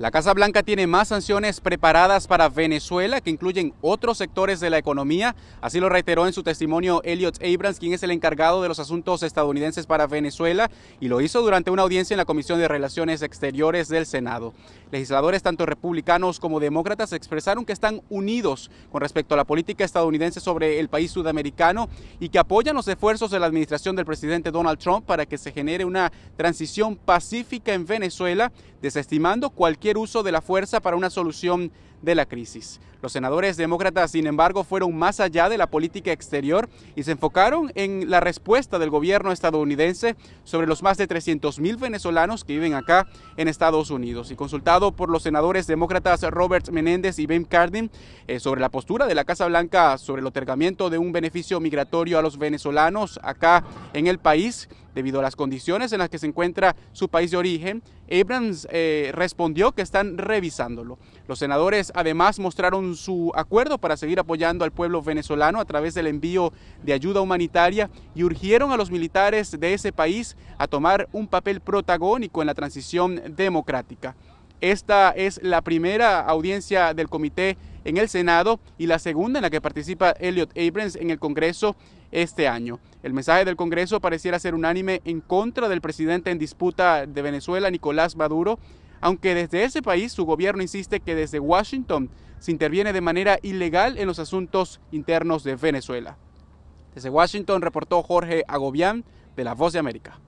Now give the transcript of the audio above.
La Casa Blanca tiene más sanciones preparadas para Venezuela, que incluyen otros sectores de la economía. Así lo reiteró en su testimonio Elliot Abrams, quien es el encargado de los asuntos estadounidenses para Venezuela, y lo hizo durante una audiencia en la Comisión de Relaciones Exteriores del Senado. Legisladores tanto republicanos como demócratas expresaron que están unidos con respecto a la política estadounidense sobre el país sudamericano y que apoyan los esfuerzos de la administración del presidente Donald Trump para que se genere una transición pacífica en Venezuela, desestimando cualquier uso de la fuerza para una solución de la crisis. Los senadores demócratas, sin embargo, fueron más allá de la política exterior y se enfocaron en la respuesta del gobierno estadounidense sobre los más de 300.000 venezolanos que viven acá en Estados Unidos. Y consultado por los senadores demócratas Robert Menéndez y Ben Cardin eh, sobre la postura de la Casa Blanca sobre el otorgamiento de un beneficio migratorio a los venezolanos acá en el país, debido a las condiciones en las que se encuentra su país de origen, Abrams eh, respondió que están revisándolo. Los senadores además mostraron su acuerdo para seguir apoyando al pueblo venezolano a través del envío de ayuda humanitaria y urgieron a los militares de ese país a tomar un papel protagónico en la transición democrática. Esta es la primera audiencia del comité en el Senado y la segunda en la que participa Elliot Abrams en el Congreso este año. El mensaje del Congreso pareciera ser unánime en contra del presidente en disputa de Venezuela, Nicolás Maduro, aunque desde ese país su gobierno insiste que desde Washington se interviene de manera ilegal en los asuntos internos de Venezuela. Desde Washington reportó Jorge Agobián de La Voz de América.